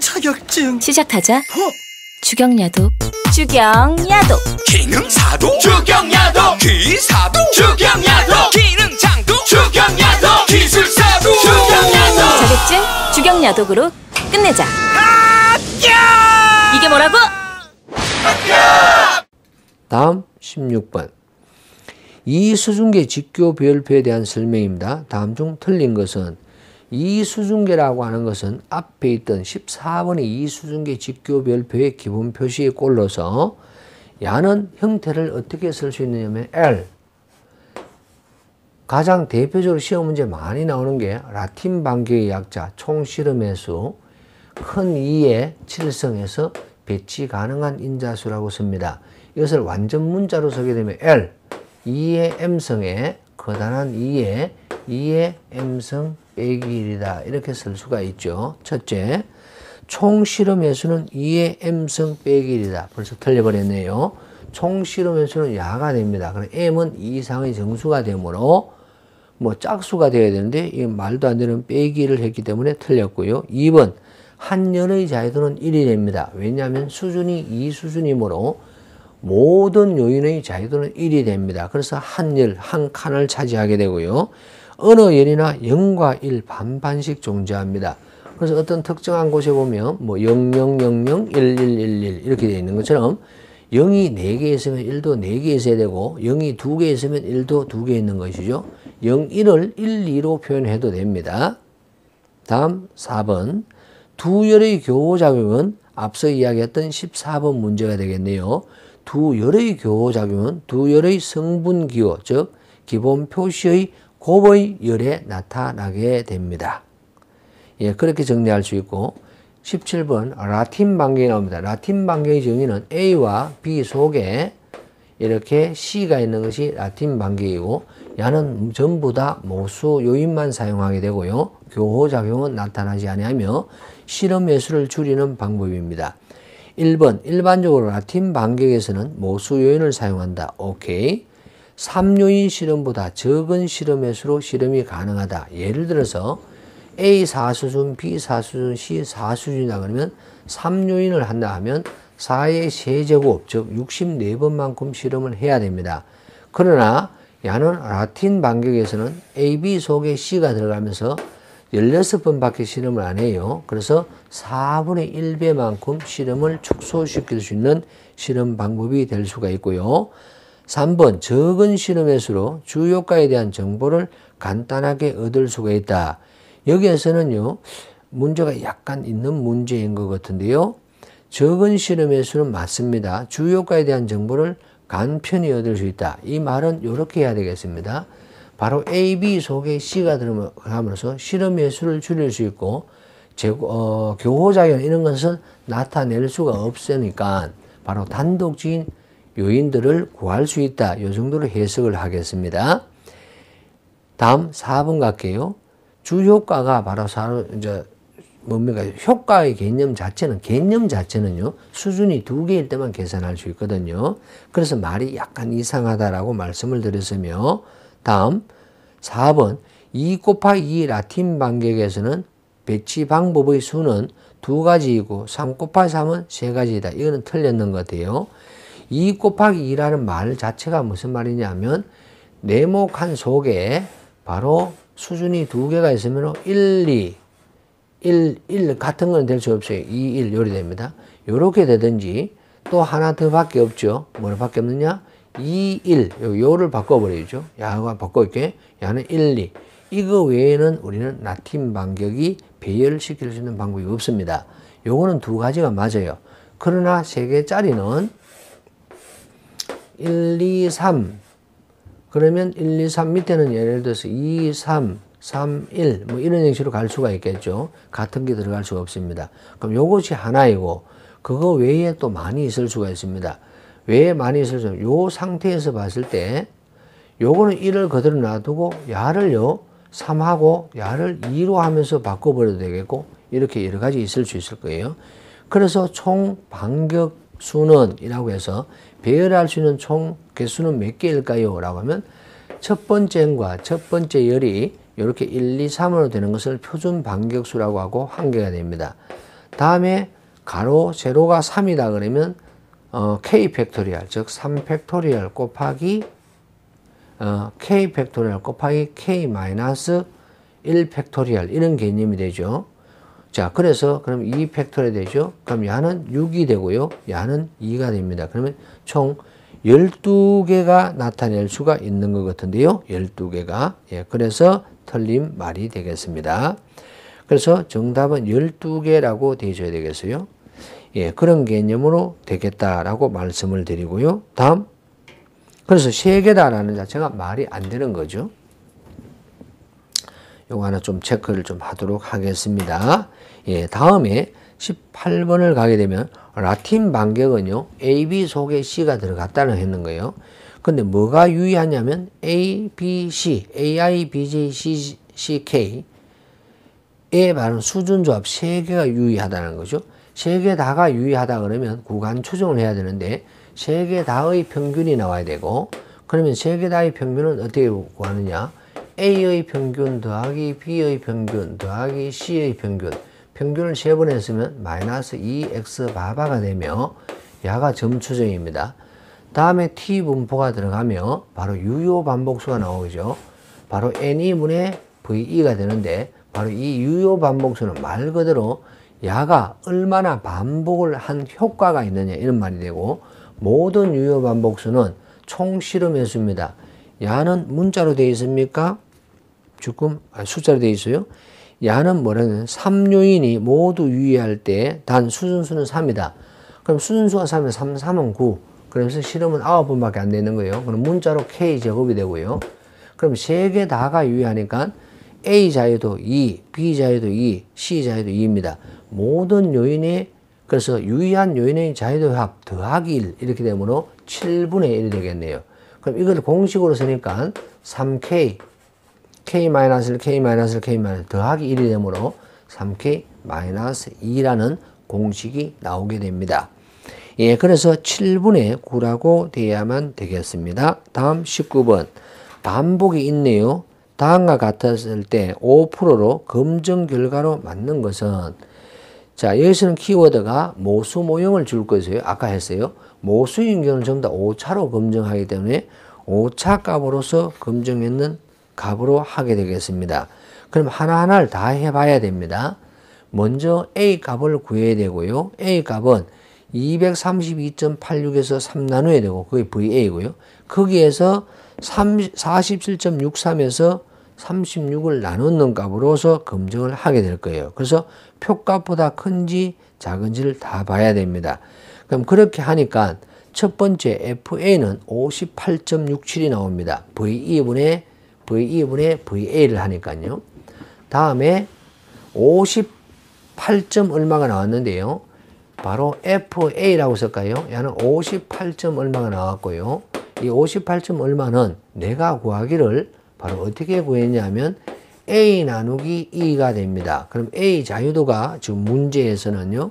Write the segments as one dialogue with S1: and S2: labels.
S1: 자격증 시작하자 어? 주경야도 주경야도 기능사도 주경야도 기사도 주경야도 기능장도 주경야도 기술사도 주경야도 자격증 주경야독으로 끝내자 이게 뭐라고? 다음 16번 이 수중계 직교 별표에 대한 설명입니다. 다음 중 틀린 것은 이수중계라고 하는 것은 앞에 있던 14번의 이수중계 직교별표의 기본 표시에 꼴로서 야는 형태를 어떻게 쓸 수 있느냐면 L 가장 대표적으로 시험 문제 많이 나오는 게 라틴 반격의 약자 총 실험의 수, 큰 2의 7성에서 배치 가능한 인자수라고 씁니다. 이것을 완전 문자로 쓰게 되면 L, 2의 M성에 커다란 2의 2의 M성 빼기이다 이렇게 쓸 수가 있죠. 첫째, 총 실험 회수는 2의 m승 빼기 일이다 벌써 틀려버렸네요. 총 실험 회수는 야가 됩니다. 그럼 m은 2 이상의 정수가 되므로 뭐 짝수가 되어야 되는데 이 말도 안 되는 빼기를 했기 때문에 틀렸고요. 2번 한 열의 자유도는 1이 됩니다. 왜냐하면 수준이 2 수준이므로 모든 요인의 자유도는 1이 됩니다. 그래서 한 열, 한 칸을 차지하게 되고요. 언어열이나 0과 1 반반씩 존재합니다. 그래서 어떤 특정한 곳에 보면 뭐00001111 이렇게 되어 있는 것처럼 0이 4개 있으면 1도 4개 있어야 되고 0이 2개 있으면 1도 2개 있는 것이죠. 0, 1을 1, 2로 표현해도 됩니다. 다음 4번 두 열의 교호작용은 앞서 이야기했던 14번 문제가 되겠네요. 두 열의 교호작용은 두 열의 성분기호 즉 기본 표시의 곱의 열에 나타나게 됩니다. 예, 그렇게 정리할 수 있고 17번 라틴 반경이 나옵니다. 라틴 반경의 정의는 A와 B 속에 이렇게 C가 있는 것이 라틴 반경이고 야는 전부 다 모수 요인만 사용하게 되고요. 교호작용은 나타나지 아니며 실험 매수를 줄이는 방법입니다. 1번 일반적으로 라틴 반경에서는 모수 요인을 사용한다. 오케이. 삼류인 실험보다 적은 실험일수로 실험이 가능하다. 예를 들어서 A4수준, B4수준, C4수준이다 그러면 3요인을 한다 하면 4의 세제곱, 즉 64번만큼 실험을 해야 됩니다. 그러나 야는 라틴 반격에서는 AB 속에 C가 들어가면서 16번밖에 실험을 안 해요. 그래서 4분의 1배만큼 실험을 축소시킬 수 있는 실험 방법이 될 수가 있고요. 3번 적은 실험의 수로 주요가에 대한 정보를 간단하게 얻을 수가 있다. 여기에서는요. 문제가 약간 있는 문제인 것 같은데요. 적은 실험의 수는 맞습니다. 주효과에 대한 정보를 간편히 얻을 수 있다. 이 말은 이렇게 해야 되겠습니다. 바로 A, B 속에 C가 들어감으로 실험의 수를 줄일 수 있고 제고, 어, 교호작용 이런 것은 나타낼 수가 없으니까 바로 단독지인 요인들을 구할 수 있다. 이 정도로 해석을 하겠습니다. 다음 4번 갈게요. 주효과가 바로 사 이제 뭡니까? 효과의 개념 자체는, 개념 자체는요, 수준이 두 개일 때만 계산할 수 있거든요. 그래서 말이 약간 이상하다라고 말씀을 드렸으며, 다음, 4번, 2 곱하기 2 라틴 반격에서는 배치 방법의 수는 두 가지이고, 3 곱하기 3은 세 가지다. 이거는 틀렸는 것 같아요. 2 곱하기 2라는 말 자체가 무슨 말이냐면 네모 칸 속에 바로 수준이 두 개가 있으면 1, 2, 1, 1 같은 건 될 수 없어요. 2, 1 요리 됩니다. 요렇게 되든지 또 하나 더 밖에 없죠. 뭘 밖에 없느냐? 2, 1 요를 바꿔버리죠. 야가 바꿔볼게. 야는 1, 2 이거 외에는 우리는 나팀 반격이 배열시킬 수 있는 방법이 없습니다. 요거는 두 가지가 맞아요. 그러나 세 개짜리는 1, 2, 3. 그러면 1, 2, 3 밑에는 예를 들어서 2, 3, 3, 1. 뭐 이런 형식으로 갈 수가 있겠죠. 같은 게 들어갈 수가 없습니다. 그럼 요것이 하나이고, 그거 외에 또 많이 있을 수가 있습니다. 왜 많이 있을 수, 가요 상태에서 봤을 때, 요거는 1을 그대로 놔두고, 야를요, 3하고 야를 2로 하면서 바꿔버려도 되겠고, 이렇게 여러 가지 있을 수 있을 거예요. 그래서 총 반격 수는이라고 해서 배열할 수 있는 총 개수는 몇 개일까요? 라고 하면 첫 번째 행과 첫 번째 열이 이렇게 1, 2, 3으로 되는 것을 표준 반격수라고 하고 한계가 됩니다. 다음에 가로, 세로가 3이다 그러면 어, k 팩토리얼, 즉 3 팩토리얼 곱하기 어, k 팩토리얼 곱하기 k 마이너스 1 팩토리얼 이런 개념이 되죠. 자, 그래서 그럼 이팩터리 되죠? 그럼 야는 6이 되고요. 야는 2가 됩니다. 그러면 총 12개가 나타낼 수가 있는 것 같은데요. 12개가. 예, 그래서 틀린 말이 되겠습니다. 그래서 정답은 12개라고 되어줘야 되겠어요. 예, 그런 개념으로 되겠다라고 말씀을 드리고요. 다음. 그래서 3개다라는 자체가 말이 안 되는 거죠. 요거 하나 좀 체크를 좀 하도록 하겠습니다. 예, 다음에 18번을 가게 되면 라틴 반격은요. AB 속에 C가 들어갔다는 했는 거예요. 근데 뭐가 유의하냐면 A, B, C, AI, BJ, C, CK 에 바른 수준 조합 3개가 유의하다는 거죠. 3개 다가 유의하다 그러면 구간 추정을 해야 되는데 3개 다의 평균이 나와야 되고 그러면 3개 다의 평균은 어떻게 구하느냐 A의 평균 더하기 B의 평균 더하기 C의 평균 평균을 세 번 했으면 마이너스 2x 바바가 되며 야가 점초정입니다 다음에 t분포가 들어가며 바로 유효 반복수가 나오죠. 바로 n2분의 v2가 되는데 바로 이 유효 반복수는 말 그대로 야가 얼마나 반복을 한 효과가 있느냐 이런 말이 되고 모든 유효 반복수는 총 실험횟수입니다. 야는 문자로 되어 있습니까? 죽음 아, 숫자로 되어 있어요. 야는 뭐라는 삼요인이 모두 유의할 때 단 수준수는 3이다. 그럼 수준수가 3이면 3, 3은 9. 그러면서 실험은 9번밖에 안 되는 거예요. 그럼 문자로 K 제곱이 되고요. 그럼 세 개 다가 유의하니까 A자에도 2, B자에도 2, C자에도 2입니다. 모든 요인의 그래서 유의한 요인의 자유도합 더하기 1 이렇게 되므로 7분의 1이 되겠네요. 그럼 이걸 공식으로 쓰니까 3K k-1, k-1, k-1 더하기 1이 되므로 3k-2라는 공식이 나오게 됩니다. 예, 그래서 7분의 9라고 되야만 되겠습니다. 다음 19번. 반복이 있네요. 다음과 같았을 때 5%로 검증 결과로 맞는 것은 자, 여기서는 키워드가 모수 모형을 줄 것이에요. 아까 했어요. 모수인 경우는 전부 다 오차로 검증하기 때문에 오차 값으로서 검증했는 값으로 하게 되겠습니다. 그럼 하나하나를 다 해봐야 됩니다. 먼저 A 값을 구해야 되고요. A 값은 232.86에서 3나누어야 되고 그게 VA고요. 거기에서 47.63에서 36을 나누는 값으로서 검증을 하게 될 거예요. 그래서 표값보다 큰지 작은지를 다 봐야 됩니다. 그럼 그렇게 하니까 첫 번째 FA는 58.67이 나옵니다. VE분의 V2분의 VA를 하니까요. 다음에 58점 얼마가 나왔는데요. 바로 FA라고 쓸까요? 얘는 58점 얼마가 나왔고요. 이 58점 얼마는 내가 구하기를 바로 어떻게 구했냐면 A 나누기 2가 됩니다. 그럼 A 자유도가 지금 문제에서는요.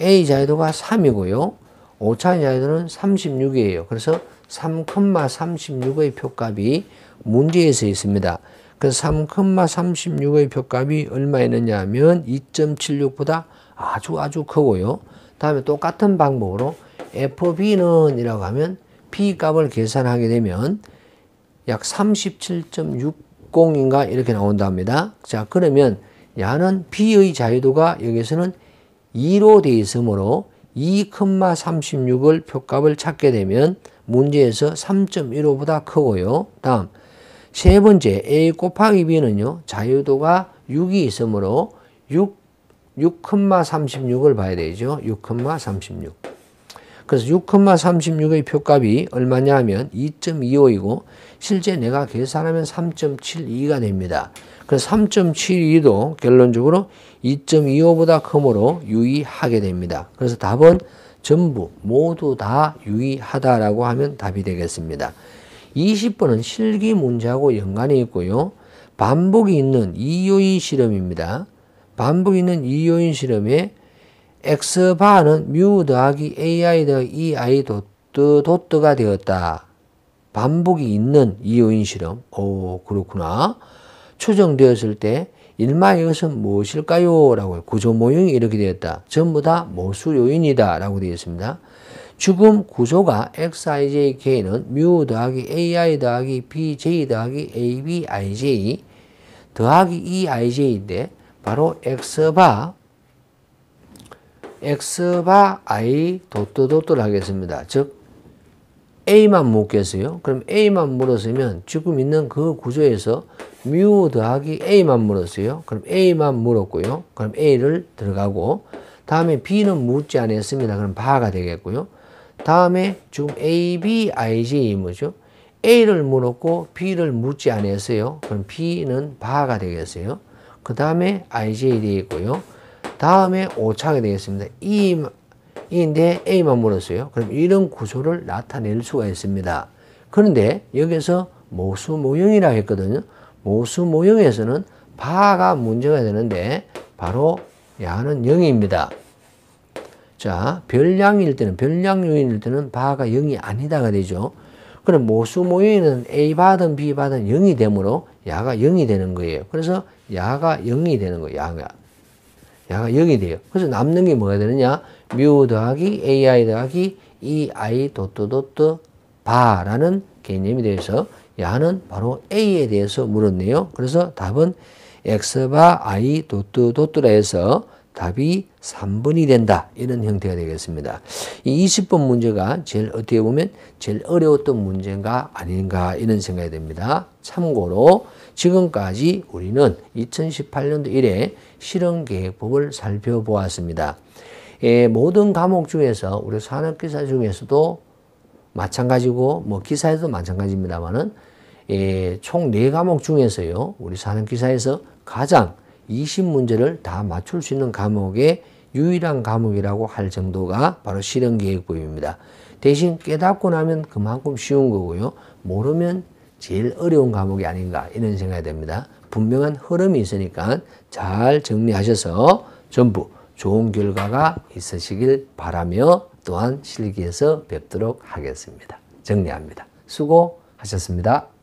S1: A 자유도가 3이고요. 오차 자유도는 36이에요. 그래서 3,36의 표값이 문제에서 있습니다. 그 3,36의 표값이 얼마였느냐 하면 2.76보다 아주 아주 크고요. 다음에 똑같은 방법으로 FB는 이라고 하면 B값을 계산하게 되면 약 37.60인가 이렇게 나온답니다. 자 그러면 야는 B의 자유도가 여기서는 2로 되어 있으므로 2,36을 표값을 찾게 되면 문제에서 3.15보다 크고요. 다음 세 번째 A 곱하기 B는요. 자유도가 6이 있으므로 6, 6,36을 봐야 되죠. 6,36. 그래서 6,36의 표값이 얼마냐 하면 2.25이고 실제 내가 계산하면 3.72가 됩니다. 그래서 3.72도 결론적으로 2.25보다 크므로 유의하게 됩니다. 그래서 답은 전부 모두 다 유의하다라고 하면 답이 되겠습니다. 20번은 실기 문제하고 연관이 있고요. 반복이 있는 이요인 실험입니다. 반복이 있는 이요인 실험에 x바는 뮤 더하기 ai 더하기 ei 도트 도트가 되었다. 반복이 있는 이요인 실험. 오 그렇구나. 추정되었을 때 일마 이것은 무엇일까요? 라고 구조 모형이 이렇게 되었다. 전부 다 모수 요인이다. 라고 되어 있습니다. 죽음 구조가 XIJK는 뮤 더하기 AI 더하기 BJ 더하기 ABIJ 더하기 EIJ인데 바로 X바 X바 I 도또도또를 하겠습니다. 즉 A만 묶겠어요. 그럼 A만 물었으면 지금 있는 그 구조에서 뮤 더하기 A만 물었어요. 그럼 A만 물었고요. 그럼 A를 들어가고 다음에 B는 묻지 않았습니다. 그럼 바가 되겠고요. 다음에 지금 A, B, I, J 뭐죠? A를 물었고 B를 묻지 않았어요. 그럼 B는 바가 되겠어요. 그 다음에 IJ 되겠고요. 다음에 오차가 되겠습니다. E, 인데 A만 물었어요. 그럼 이런 구조를 나타낼 수가 있습니다. 그런데 여기서 모수모형이라고 했거든요. 모수모형에서는 바가 문제가 되는데 바로 야는 0입니다. 자, 별량일 때는, 별량 요인일 때는 바가 0이 아니다가 되죠. 그럼 모수모인은 A 받은 B 받은 0이 되므로 야가 0이 되는 거예요. 그래서 야가 0이 되는 거예요. 야가. 야가 0이 돼요. 그래서 남는 게 뭐가 되느냐? 뮤 더하기 AI 더하기 EI 도트도트 바라는 개념에 대서 야는 바로 A에 대해서 물었네요. 그래서 답은 X바 I 도트 도트라 해서 답이 3번이 된다. 이런 형태가 되겠습니다. 이 20번 문제가 제일 어떻게 보면 제일 어려웠던 문제인가 아닌가 이런 생각이 됩니다. 참고로 지금까지 우리는 2018년도 1회 실험계획법을 살펴보았습니다. 예, 모든 과목 중에서 우리 산업기사 중에서도 마찬가지고 뭐 기사에도 마찬가지입니다만은 예, 총 4과목 중에서요. 우리 산업기사에서 가장 20문제를 다 맞출 수 있는 과목의 유일한 과목이라고 할 정도가 바로 실현계획법입니다. 대신 깨닫고 나면 그만큼 쉬운 거고요. 모르면 제일 어려운 과목이 아닌가 이런 생각이 됩니다. 분명한 흐름이 있으니까 잘 정리하셔서 전부 좋은 결과가 있으시길 바라며 또한 실기에서 뵙도록 하겠습니다. 정리합니다. 수고하셨습니다.